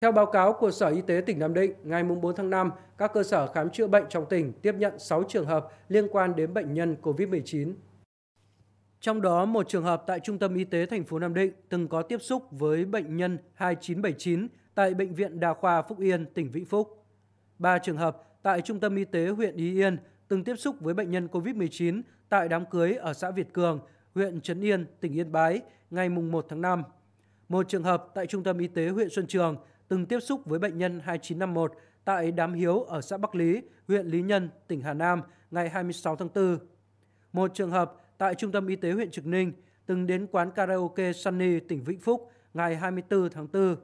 Theo báo cáo của Sở Y tế tỉnh Nam Định, ngày 4 tháng 5, các cơ sở khám chữa bệnh trong tỉnh tiếp nhận 6 trường hợp liên quan đến bệnh nhân COVID-19. Trong đó, một trường hợp tại Trung tâm Y tế thành phố Nam Định từng có tiếp xúc với bệnh nhân 2979 tại Bệnh viện Đa khoa Phúc Yên, tỉnh Vĩnh Phúc. Ba trường hợp tại Trung tâm Y tế huyện Y Yên từng tiếp xúc với bệnh nhân COVID-19 tại đám cưới ở xã Việt Cường, huyện Trấn Yên, tỉnh Yên Bái ngày 1 tháng 5. Một trường hợp tại Trung tâm Y tế huyện Xuân Trường từng tiếp xúc với bệnh nhân 2951 tại Đám Hiếu ở xã Bắc Lý, huyện Lý Nhân, tỉnh Hà Nam ngày 26 tháng 4. Một trường hợp tại Trung tâm Y tế huyện Trực Ninh từng đến quán karaoke Sunny, tỉnh Vĩnh Phúc ngày 24 tháng 4.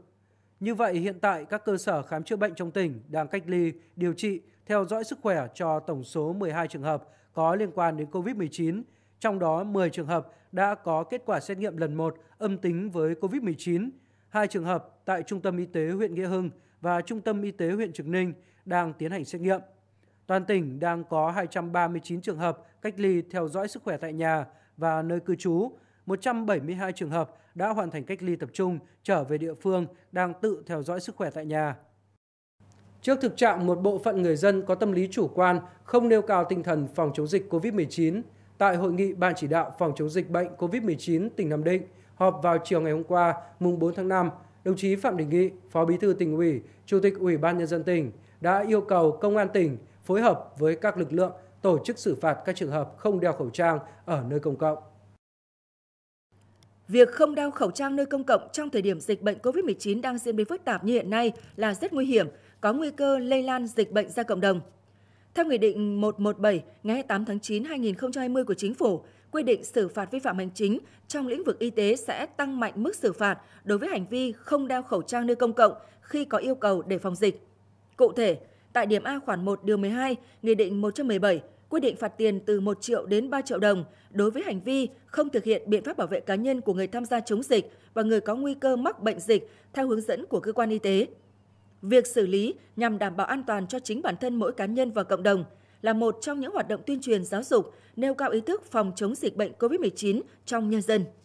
Như vậy, hiện tại các cơ sở khám chữa bệnh trong tỉnh đang cách ly, điều trị, theo dõi sức khỏe cho tổng số 12 trường hợp có liên quan đến COVID-19, trong đó 10 trường hợp đã có kết quả xét nghiệm lần 1 âm tính với COVID-19, hai trường hợp tại Trung tâm Y tế huyện Nghĩa Hưng và Trung tâm Y tế huyện Trực Ninh đang tiến hành xét nghiệm. Toàn tỉnh đang có 239 trường hợp cách ly theo dõi sức khỏe tại nhà và nơi cư trú, 172 trường hợp đã hoàn thành cách ly tập trung trở về địa phương đang tự theo dõi sức khỏe tại nhà. Trước thực trạng một bộ phận người dân có tâm lý chủ quan, không nêu cao tinh thần phòng chống dịch COVID-19, tại hội nghị Ban chỉ đạo phòng chống dịch bệnh COVID-19 tỉnh Nam Định – họp vào chiều ngày hôm qua, mùng 4 tháng 5, đồng chí Phạm Đình Nghị, Phó Bí thư tỉnh ủy, Chủ tịch Ủy ban nhân dân tỉnh đã yêu cầu công an tỉnh phối hợp với các lực lượng tổ chức xử phạt các trường hợp không đeo khẩu trang ở nơi công cộng. Việc không đeo khẩu trang nơi công cộng trong thời điểm dịch bệnh COVID-19 đang diễn biến phức tạp như hiện nay là rất nguy hiểm, có nguy cơ lây lan dịch bệnh ra cộng đồng. Theo Nghị định 117 ngày 8 tháng 9 2020 của Chính phủ quy định xử phạt vi phạm hành chính trong lĩnh vực y tế sẽ tăng mạnh mức xử phạt đối với hành vi không đeo khẩu trang nơi công cộng khi có yêu cầu để phòng dịch. Cụ thể, tại điểm A khoản 1 điều 12, Nghị định 117 quy định phạt tiền từ 1 triệu đến 3 triệu đồng đối với hành vi không thực hiện biện pháp bảo vệ cá nhân của người tham gia chống dịch và người có nguy cơ mắc bệnh dịch theo hướng dẫn của cơ quan y tế. Việc xử lý nhằm đảm bảo an toàn cho chính bản thân mỗi cá nhân và cộng đồng – là một trong những hoạt động tuyên truyền giáo dục, nêu cao ý thức phòng chống dịch bệnh COVID-19 trong nhân dân.